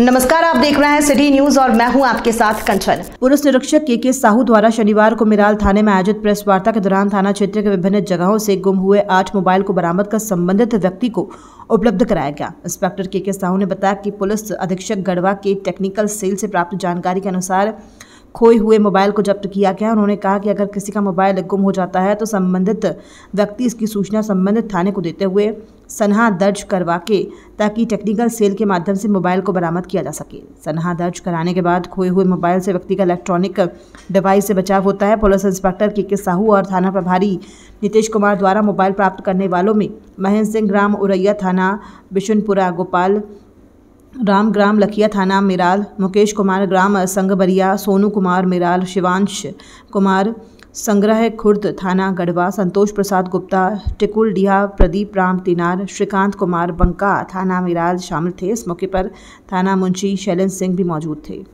नमस्कार आप देख रहे हैं सिटी न्यूज और मैं हूं आपके साथ कंचन पुलिस निरीक्षक के के साहू द्वारा शनिवार को मिराल थाने में आयोजित प्रेस वार्ता के दौरान थाना क्षेत्र के विभिन्न जगहों से गुम हुए आठ मोबाइल को बरामद कर संबंधित व्यक्ति को उपलब्ध कराया गया इंस्पेक्टर के के साहू ने बताया कि पुलिस अधीक्षक गढ़वा के टेक्निकल सेल से प्राप्त जानकारी के अनुसार खोए हुए मोबाइल को जब्त किया गया उन्होंने कहा कि अगर किसी का मोबाइल गुम हो जाता है तो संबंधित व्यक्ति इसकी सूचना संबंधित थाने को देते हुए सनहा दर्ज करवा के ताकि टेक्निकल सेल के माध्यम से मोबाइल को बरामद किया जा सके सनहा दर्ज कराने के बाद खोए हुए मोबाइल से व्यक्ति का इलेक्ट्रॉनिक डिवाइस से बचाव होता है पुलिस इंस्पेक्टर के के साहू और थाना प्रभारी नीतीश कुमार द्वारा मोबाइल प्राप्त करने वालों में महेंद्र सिंह ग्राम उरैया थाना बिशुनपुरा गोपाल राम ग्राम लखिया थाना मिराल मुकेश कुमार ग्राम संगबरिया सोनू कुमार मिराल शिवांश कुमार संग्रह खुर्द थाना गढ़वा संतोष प्रसाद गुप्ता टिकुलडिया प्रदीप राम तिनार श्रीकांत कुमार बंका थाना मिराज शामिल थे इस मौके पर थाना मुंशी शैलेंद्र सिंह भी मौजूद थे